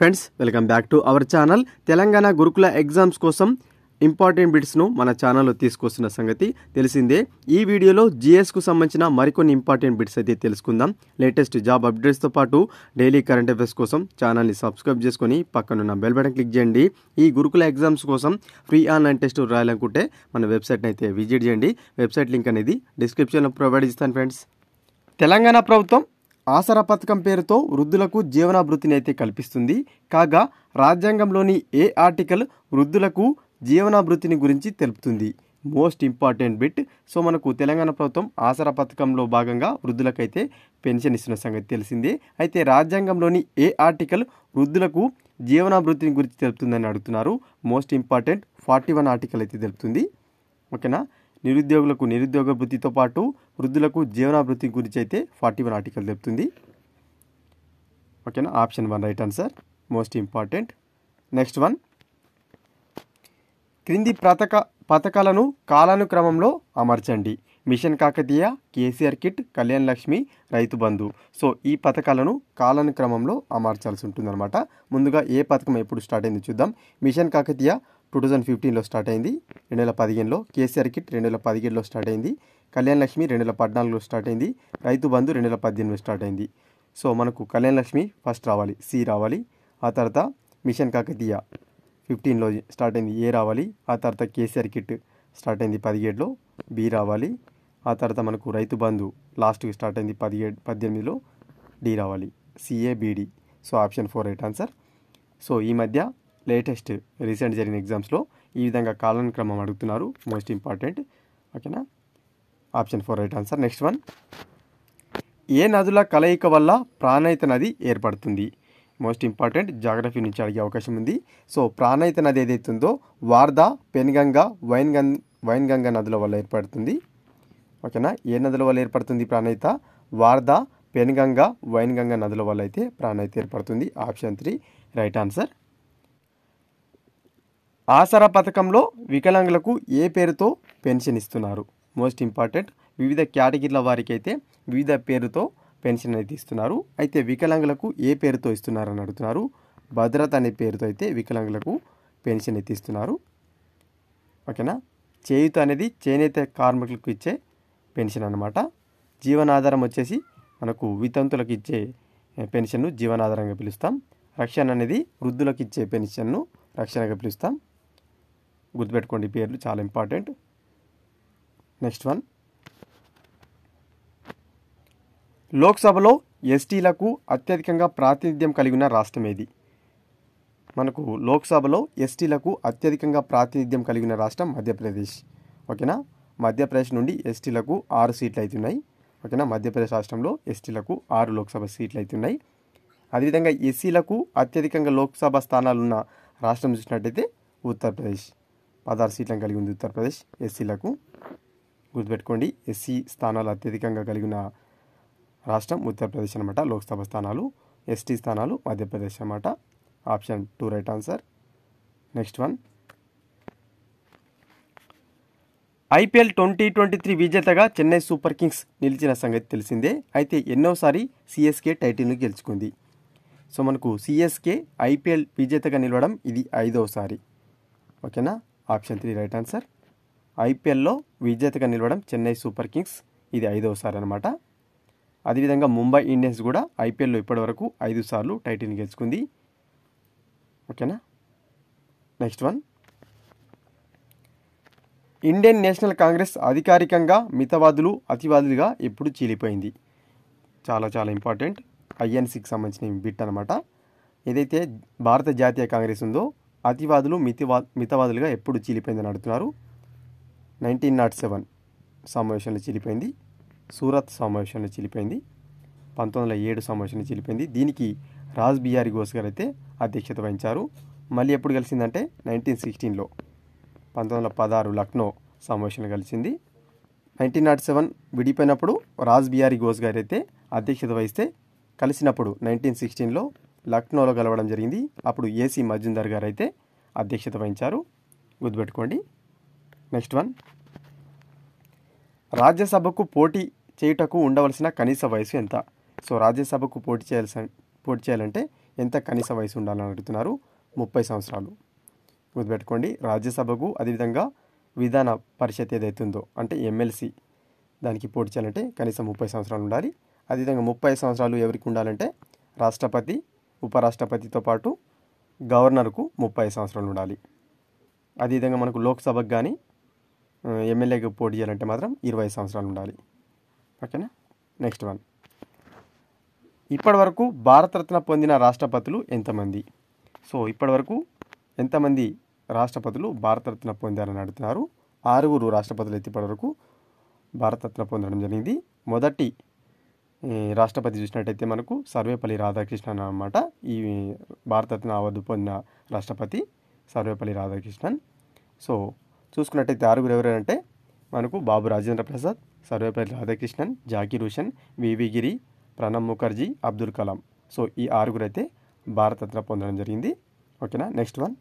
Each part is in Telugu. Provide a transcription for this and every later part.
friends welcome back to our channel Telangana Gurukula exams కోసం ఇంపార్టెంట్ బిట్స్ను మన ఛానల్లో తీసుకొస్తున్న సంగతి తెలిసిందే ఈ వీడియోలో జిఎస్కు సంబంధించిన మరికొన్ని ఇంపార్టెంట్ బిట్స్ అయితే తెలుసుకుందాం లేటెస్ట్ జాబ్ అప్డేట్స్తో పాటు డైలీ కరెంట్ అఫేర్స్ కోసం ఛానల్ని సబ్స్క్రైబ్ చేసుకొని పక్కనున్న బెల్ బటన్ క్లిక్ చేయండి ఈ గురుకుల ఎగ్జామ్స్ కోసం ఫ్రీ ఆన్లైన్ టెస్ట్ రాయాలనుకుంటే మన వెబ్సైట్ని అయితే విజిట్ చేయండి వెబ్సైట్ లింక్ అనేది డిస్క్రిప్షన్లో ప్రొవైడ్ చేస్తాను ఫ్రెండ్స్ తెలంగాణ ప్రభుత్వం ఆసరా పథకం పేరుతో వృద్ధులకు జీవనాభృతిని అయితే కల్పిస్తుంది కాగా రాజ్యాంగంలోని ఏ ఆర్టికల్ వృద్ధులకు జీవనాభృతిని గురించి తెలుపుతుంది మోస్ట్ ఇంపార్టెంట్ బిట్ సో మనకు తెలంగాణ ప్రభుత్వం ఆసరా పథకంలో భాగంగా వృద్ధులకైతే పెన్షన్ ఇస్తున్న సంగతి తెలిసిందే అయితే రాజ్యాంగంలోని ఏ ఆర్టికల్ వృద్ధులకు జీవనాభృతిని గురించి తెలుపుతుందని అడుగుతున్నారు most important forty one article అయితే తెలుపుతుంది ఓకేనా నిరుద్యోగులకు నిరుద్యోగ వృత్తితో పాటు వృద్ధులకు జీవనాభివృద్ధి గురించి అయితే ఫార్టీ వన్ ఆర్టికల్ చెప్తుంది ఓకేనా option one right answer most important next one క్రింది పథక పథకాలను కాలానుక్రమంలో అమర్చండి mission Kakatiya KCR kit Kalyan Lakshmi Rythu Bandhu so ఈ పథకాలను కాలానుక్రమంలో అమర్చాల్సి ఉంటుందన్నమాట ముందుగా ఏ పథకం ఎప్పుడు స్టార్ట్ అయింది చూద్దాం మిషన్ కాకతీయ టూ థౌజండ్ ఫిఫ్టీన్లో స్టార్ట్ అయింది రెండు వేల పదిహేనులో కేసీఆర్ కిట్ రెండు వేల పదిహేడులో స్టార్ట్ అయింది కళ్యాణ లక్ష్మి రెండు వేల పద్నాలుగులో స్టార్ట్ అయింది రైతు బంధు రెండు వేల పద్దెనిమిదిలో స్టార్ట్ అయింది సో మనకు కళ్యాణ్ లక్ష్మి ఫస్ట్ రావాలి సి రావాలి ఆ తర్వాత మిషన్ కాకతీయ ఫిఫ్టీన్లో స్టార్ట్ అయింది ఏ రావాలి ఆ తర్వాత కేసీఆర్ కిట్ స్టార్ట్ అయింది పదిహేడులో బి రావాలి ఆ తర్వాత మనకు రైతు బంధు లాస్ట్కి స్టార్ట్ అయింది పదిహేడు పద్దెనిమిదిలో డి రావాలి C A B D so option four right answer so ఈ మధ్య లేటెస్ట్ రీసెంట్ జరిగిన ఎగ్జామ్స్లో ఈ విధంగా క్రమం అడుగుతున్నారు మోస్ట్ ఇంపార్టెంట్ ఓకేనా option four right answer next one ఏ నదుల కలయిక వల్ల ప్రాణహిత నది ఏర్పడుతుంది మోస్ట్ ఇంపార్టెంట్ జాగ్రఫీ నుంచి అడిగే అవకాశం ఉంది సో ప్రాణహిత నది ఏదైతుందో వార్ధ పెన్గంగ వైన్ వైన్గంగ నదుల వల్ల ఏర్పడుతుంది ఓకేనా ఏ నదుల వల్ల ఏర్పడుతుంది ప్రాణహిత వార్ధ పెన్గంగ వైన్గంగ నదుల వల్ల అయితే ప్రాణహిత ఏర్పడుతుంది option three right answer Aasara పథకంలో వికలాంగులకు ఏ పేరుతో పెన్షన్ ఇస్తున్నారు మోస్ట్ ఇంపార్టెంట్ వివిధ కేటగిరీల వారికి అయితే వివిధ పేరుతో పెన్షన్ అయితే ఇస్తున్నారు అయితే వికలాంగులకు ఏ పేరుతో ఇస్తున్నారని అడుగుతున్నారు భద్రత అనే పేరుతో అయితే వికలాంగులకు పెన్షన్ అయితే ఇస్తున్నారు ఓకేనా చేయుత అనేది చేనేత కార్మికులకు ఇచ్చే పెన్షన్ అనమాట జీవనాధారం వచ్చేసి మనకు వితంతులకు ఇచ్చే పెన్షన్ను జీవనాధారంగా పిలుస్తాం రక్షణ అనేది వృద్ధులకు ఇచ్చే పెన్షన్ను రక్షణగా పిలుస్తాం గుర్తుపెట్టుకోండి పేర్లు చాలా ఇంపార్టెంట్ నెక్స్ట్ వన్ లోక్సభలో ఎస్టీలకు అత్యధికంగా ప్రాతినిధ్యం కలిగిన రాష్ట్రం ఏది మనకు లోక్సభలో ఎస్టీలకు అత్యధికంగా ప్రాతినిధ్యం కలిగిన రాష్ట్రం మధ్యప్రదేశ్ ఓకేనా మధ్యప్రదేశ్ నుండి ఎస్టీలకు ఆరు సీట్లు అవుతున్నాయి ఓకేనా మధ్యప్రదేశ్ రాష్ట్రంలో ఎస్టీలకు ఆరు లోక్సభ సీట్లు అవుతున్నాయి అదేవిధంగా ఎస్సీలకు అత్యధికంగా లోక్సభ స్థానాలున్న రాష్ట్రం చూసినట్టయితే ఉత్తరప్రదేశ్ పదహారు సీట్లను కలిగి ఉంది ఉత్తరప్రదేశ్ ఎస్సీలకు గుర్తుపెట్టుకోండి ఎస్సీ స్థానాలు అత్యధికంగా కలిగిన రాష్ట్రం ఉత్తరప్రదేశ్ అనమాట లోక్సభ స్థానాలు ఎస్టీ స్థానాలు మధ్యప్రదేశ్ అనమాట option two right answer next one IPL twenty twenty three విజేతగా చెన్నై సూపర్ కింగ్స్ నిలిచిన సంగతి తెలిసిందే అయితే ఎన్నోసారి సిఎస్కే టైటిల్ను గెలుచుకుంది సో మనకు సిఎస్కే ఐపీఎల్ విజేతగా నిలవడం ఇది ఐదవసారి ఓకేనా ఆప్షన్ త్రీ రైట్ ఆన్సర్ ఐపీఎల్లో విజేతగా నిలవడం చెన్నై సూపర్ కింగ్స్ ఇది ఐదవసారి అనమాట అదేవిధంగా ముంబై ఇండియన్స్ కూడా ఐపీఎల్లో ఇప్పటివరకు ఐదు సార్లు టైటిల్ గెలుచుకుంది ఓకేనా next one Indian National Congress అధికారికంగా మితవాదులు అతివాదులుగా ఎప్పుడు చీలిపోయింది చాలా చాలా ఇంపార్టెంట్ ఐఎన్సీకి సంబంధించిన బిట్ అనమాట ఏదైతే భారత జాతీయ కాంగ్రెస్ ఉందో అతివాదులు మితివా మితవాదులుగా ఎప్పుడు చీలిపోయిందని అడుగుతున్నారు నైన్టీన్ నాట్ సెవెన్ సమావేశంలో చీలిపోయింది సూరత్ సమావేశంలో చీలిపోయింది పంతొమ్మిది వందల ఏడు సమావేశంలో చీలిపోయింది దీనికి రాజ్ బిహారీ ఘోష్ గారు అయితే అధ్యక్షత వహించారు మళ్ళీ ఎప్పుడు కలిసిందంటే నైన్టీన్ సిక్స్టీన్లో పంతొమ్మిది వందల పదహారు లక్నో సమావేశంలో కలిసింది నైన్టీన్ నాట్ సెవెన్ విడిపోయినప్పుడు రాజ్ బిహారీ ఘోష్ గారు అయితే అధ్యక్షత వహిస్తే కలిసినప్పుడు నైన్టీన్ సిక్స్టీన్లో లక్నోలో కలవడం జరిగింది అప్పుడు ఏసీ మజుందర్ గారు అయితే అధ్యక్షత వహించారు గుర్తుపెట్టుకోండి నెక్స్ట్ వన్ రాజ్యసభకు పోటీ చేయుటకు ఉండవలసిన కనీస వయసు ఎంత సో రాజ్యసభకు పోటీ చేయాల్సిన పోటీ చేయాలంటే ఎంత కనీస వయసు ఉండాలని అడుగుతున్నారు ముప్పై సంవత్సరాలు గుర్తుపెట్టుకోండి రాజ్యసభకు అదేవిధంగా విధాన పరిషత్ ఏదైతుందో అంటే ఎమ్మెల్సీ దానికి పోటీ చేయాలంటే కనీసం ముప్పై సంవత్సరాలు ఉండాలి అదేవిధంగా ముప్పై సంవత్సరాలు ఎవరికి ఉండాలంటే రాష్ట్రపతి ఉపరాష్ట్రపతితో పాటు గవర్నర్కు ముప్పై సంవత్సరాలు ఉండాలి అదేవిధంగా మనకు లోక్సభకు కానీ ఎమ్మెల్యేకి పోటీ చేయాలంటే మాత్రం ఇరవై సంవత్సరాలు ఉండాలి ఓకేనా నెక్స్ట్ వన్ ఇప్పటివరకు భారతరత్న పొందిన రాష్ట్రపతులు ఎంతమంది సో ఇప్పటివరకు ఎంతమంది రాష్ట్రపతులు భారతరత్న పొందారని అడుగుతున్నారు ఆరుగురు రాష్ట్రపతులు అయితే ఇప్పటివరకు భారతరత్న పొందడం జరిగింది మొదటి రాష్ట్రపతి చూసినట్టయితే మనకు సర్వేపల్లి రాధాకృష్ణన్ అనమాట ఈ భారతరత్న అవార్డు పొందిన రాష్ట్రపతి సర్వేపల్లి రాధాకృష్ణన్ సో చూసుకున్నట్టయితే ఆరుగురు ఎవరంటే మనకు బాబు రాజేంద్ర ప్రసాద్ సర్వేపల్లి రాధాకృష్ణన్ జాకీర్ హుషన్ వివి గిరి ప్రణబ్ ముఖర్జీ అబ్దుల్ కలాం సో ఈ ఆరుగురు అయితే భారతరత్న పొందడం జరిగింది ఓకేనా నెక్స్ట్ వన్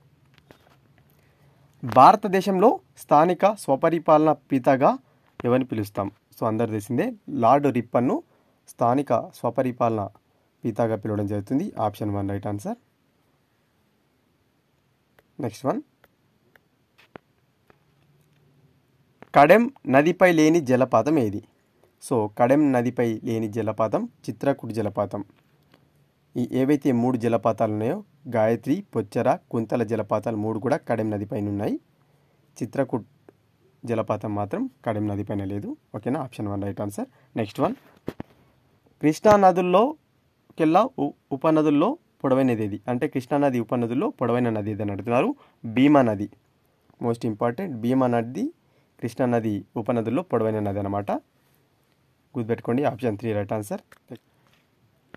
భారతదేశంలో స్థానిక స్వపరిపాలన పితగా ఎవరిని పిలుస్తాం సో అందరు తెలిసిందే లార్డ్ రిప్పన్ను స్థానిక స్వపరిపాలన పీతాగా పిలవడం జరుగుతుంది option one right answer next one Kadem నదిపై లేని జలపాతం ఏది సో కడెం నదిపై లేని జలపాతం చిత్రకూట జలపాతం ఈ ఏవైతే మూడు జలపాతాలు ఉన్నాయో గాయత్రి పొచ్చర కుంతల జలపాతాలు మూడు కూడా కడెం నదిపైన ఉన్నాయి చిత్రకూట్ జలపాతం మాత్రం కడెం నదిపైన లేదు ఓకేనా option one right answer next one Krishna నదుల్లో కెల్లా ఉపనదుల్లో పొడవైనది ఏది అంటే కృష్ణానది ఉపనదుల్లో పొడవైన నది ఏదని అడుగుతున్నారు భీమా నది మోస్ట్ ఇంపార్టెంట్ భీమా నది కృష్ణానది ఉపనదుల్లో పొడవైన నది అనమాట గుర్తుపెట్టుకోండి ఆప్షన్ త్రీ రైట్ ఆన్సర్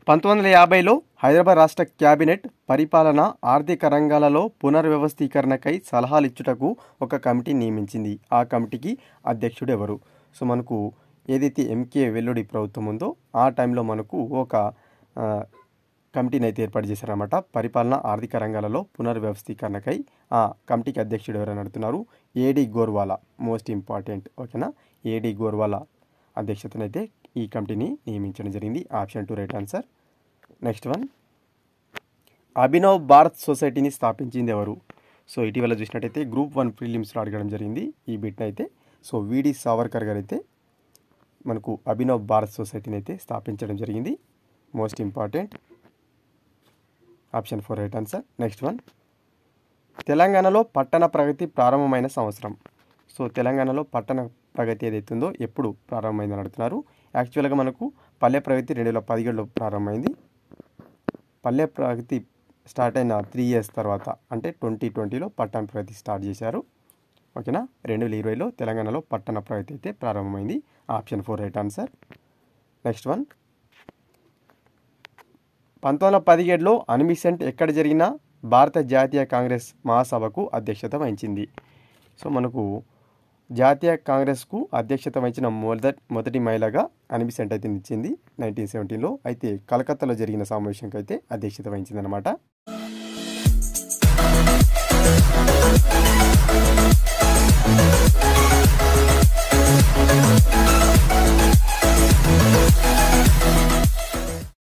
పంతొమ్మిది వందల యాభైలో హైదరాబాద్ రాష్ట్ర క్యాబినెట్ పరిపాలన ఆర్థిక రంగాలలో పునర్వ్యవస్థీకరణకై సలహాలు ఇచ్చుటకు ఒక కమిటీ నియమించింది ఆ కమిటీకి అధ్యక్షుడు ఎవరు సో మనకు ఏదైతే ఎంకే వెల్లుడి ప్రభుత్వం ఉందో ఆ టైంలో మనకు ఒక కమిటీని అయితే ఏర్పాటు చేశారన్నమాట పరిపాలన ఆర్థిక రంగాలలో పునర్వ్యవస్థీకరణకై ఆ కమిటీకి అధ్యక్షుడు ఎవరైనా నడుతున్నారు ఏడి గోర్వాల మోస్ట్ ఇంపార్టెంట్ ఓకేనా ఏడి గోర్వాలా అధ్యక్షతనైతే ఈ కమిటీని నియమించడం జరిగింది option two right answer next one Abhinav Bharat సొసైటీని స్థాపించింది ఎవరు సో ఇటీవల చూసినట్టయితే గ్రూప్ వన్ ఫిలిమ్స్లో అడగడం జరిగింది ఈ బిట్నైతే సో విడి సావర్కర్ గారు అయితే మనకు అభినవ్ భారత్ సొసైటీని అయితే స్థాపించడం జరిగింది most important option four right answer next one తెలంగాణలో పట్టణ ప్రగతి ప్రారంభమైన సంవత్సరం సో తెలంగాణలో పట్టణ ప్రగతి ఏదైతుందో ఎప్పుడు ప్రారంభమైందని అడుగుతున్నారు యాక్చువల్గా మనకు పల్లె ప్రగతి రెండు వేల పదిహేడులో ప్రారంభమైంది పల్లె ప్రగతి స్టార్ట్ అయిన త్రీ ఇయర్స్ తర్వాత అంటే ట్వంటీ ట్వంటీలో పట్టణ ప్రగతి స్టార్ట్ చేశారు ఓకేనా రెండు వేల ఇరవైలో తెలంగాణలో పట్టణ ప్రగతి అయితే ప్రారంభమైంది option four right answer next one పంతొమ్మిది వందల పదిహేడులో అన్విసెంట్ ఎక్కడ జరిగిన భారత జాతీయ కాంగ్రెస్ మహాసభకు అధ్యక్షత వహించింది సో మనకు జాతీయ కాంగ్రెస్కు అధ్యక్షత వహించిన మొదటి మొదటి మహిళగా అన్విసెంట్ అయితే నిచ్చింది నైన్టీన్ సెవెంటీన్లో అయితే కలకత్తాలో జరిగిన సమావేశంకి అయితే అధ్యక్షత అనమాట